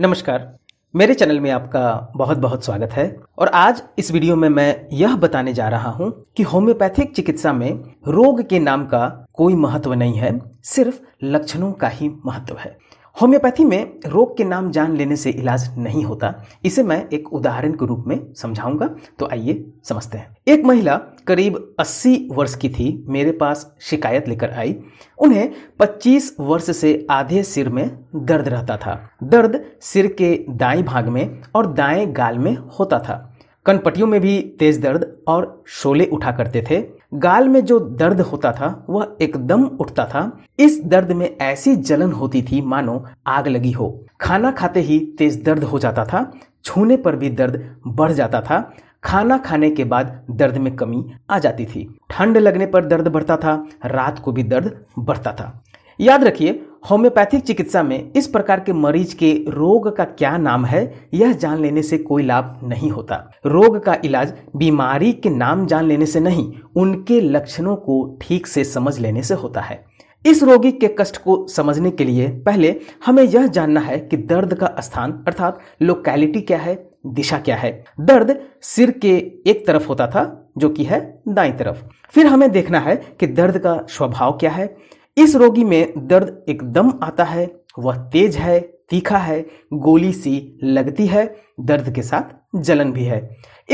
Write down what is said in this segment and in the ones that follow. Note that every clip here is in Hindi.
नमस्कार मेरे चैनल में आपका बहुत बहुत स्वागत है और आज इस वीडियो में मैं यह बताने जा रहा हूं कि होम्योपैथिक चिकित्सा में रोग के नाम का कोई महत्व नहीं है सिर्फ लक्षणों का ही महत्व है होम्योपैथी में रोग के नाम जान लेने से इलाज नहीं होता इसे मैं एक उदाहरण के रूप में समझाऊंगा तो आइए समझते हैं एक महिला करीब 80 वर्ष की थी मेरे पास शिकायत लेकर आई उन्हें 25 वर्ष से आधे सिर में दर्द रहता था दर्द सिर के दाएं भाग में और दाएं गाल में होता था कनपटियों में भी तेज दर्द और शोले उठा करते थे गाल में जो दर्द होता था वह एकदम उठता था इस दर्द में ऐसी जलन होती थी मानो आग लगी हो खाना खाते ही तेज दर्द हो जाता था छूने पर भी दर्द बढ़ जाता था खाना खाने के बाद दर्द में कमी आ जाती थी ठंड लगने पर दर्द बढ़ता था रात को भी दर्द बढ़ता था याद रखिए होम्योपैथिक चिकित्सा में इस प्रकार के मरीज के रोग का क्या नाम है यह जान लेने से कोई लाभ नहीं होता रोग का इलाज बीमारी के नाम जान लेने से नहीं उनके लक्षणों को ठीक से समझ लेने से होता है इस रोगी के कष्ट को समझने के लिए पहले हमें यह जानना है कि दर्द का स्थान अर्थात लोकैलिटी क्या है दिशा क्या है दर्द सिर के एक तरफ होता था जो कि है दाई तरफ फिर हमें देखना है कि दर्द का स्वभाव क्या है इस रोगी में दर्द एकदम आता है वह तेज है तीखा है गोली सी लगती है दर्द के साथ जलन भी है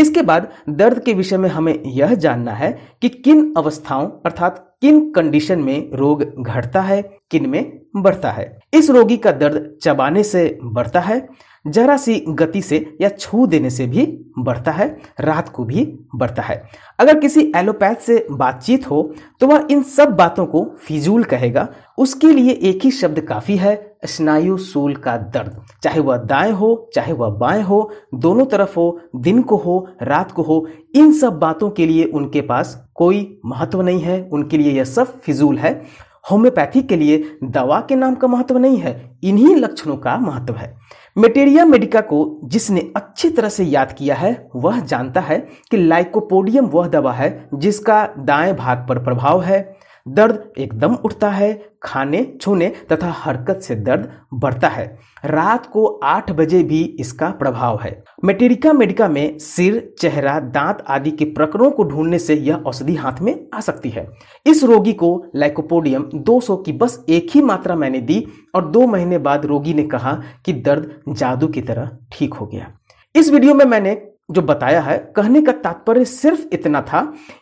इसके बाद दर्द के विषय में हमें यह जानना है कि किन अवस्थाओं अर्थात किन कंडीशन में रोग घटता है किन में बढ़ता है इस रोगी का दर्द चबाने से बढ़ता है जरा सी गति से या छू देने से भी बढ़ता है रात को भी बढ़ता है अगर किसी एलोपैथ से बातचीत हो तो वह इन सब बातों को फिजूल कहेगा उसके लिए एक ही शब्द काफ़ी है स्नायु सूल का दर्द चाहे वह दाएं हो चाहे वह बाएं हो दोनों तरफ हो दिन को हो रात को हो इन सब बातों के लिए उनके पास कोई महत्व नहीं है उनके लिए यह सब फिजूल है होम्योपैथी के लिए दवा के नाम का महत्व नहीं है इन्हीं लक्षणों का महत्व है मेटेरिया मेडिका को जिसने अच्छी तरह से याद किया है वह जानता है कि लाइकोपोडियम वह दवा है जिसका दाएं भाग पर प्रभाव है दर्द एकदम उठता है खाने छूने तथा हरकत से दर्द बढ़ता है रात को आठ बजे भी इसका प्रभाव है मेटेरिका मेडिका में सिर चेहरा दांत आदि के प्रकरणों को ढूंढने से यह औषधि हाथ में आ सकती है इस रोगी को लाइकोपोडियम 200 की बस एक ही मात्रा मैंने दी और दो महीने बाद रोगी ने कहा कि दर्द जादू की तरह ठीक हो गया इस वीडियो में मैंने जो बताया है कहने का तात्पर्य सिर्फ इतना था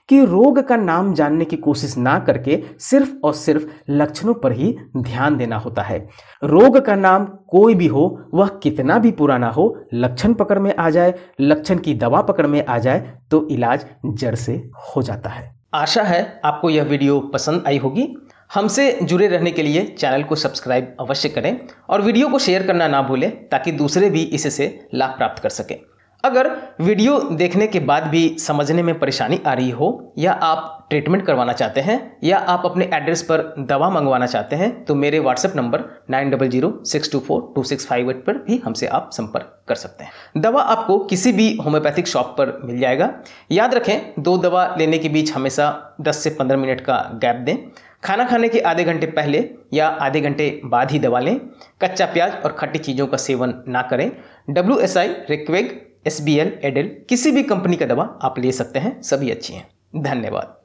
कि रोग का नाम जानने की कोशिश ना करके सिर्फ और सिर्फ लक्षणों पर ही ध्यान देना होता है रोग का नाम कोई भी हो वह कितना भी पुराना हो लक्षण पकड़ में आ जाए लक्षण की दवा पकड़ में आ जाए तो इलाज जड़ से हो जाता है आशा है आपको यह वीडियो पसंद आई होगी हमसे जुड़े रहने के लिए चैनल को सब्सक्राइब अवश्य करें और वीडियो को शेयर करना ना भूलें ताकि दूसरे भी इससे लाभ प्राप्त कर सकें अगर वीडियो देखने के बाद भी समझने में परेशानी आ रही हो या आप ट्रीटमेंट करवाना चाहते हैं या आप अपने एड्रेस पर दवा मंगवाना चाहते हैं तो मेरे WhatsApp number nine double zero six two four two six five eight पर भी हमसे आप संपर्क कर सकते हैं दवा आपको किसी भी होम्योपैथिक शॉप पर मिल जाएगा याद रखें दो दवा लेने के बीच हमेशा दस से पंद्रह मिनट का गैप दें खाना खाने के आधे घंटे पहले या आधे घंटे बाद ही दवा लें कच्चा प्याज और खट्टी चीज़ों का सेवन ना करें W S I Reckeweg S B L Adel किसी भी कंपनी का दवा आप ले सकते हैं सभी अच्छी हैं धन्यवाद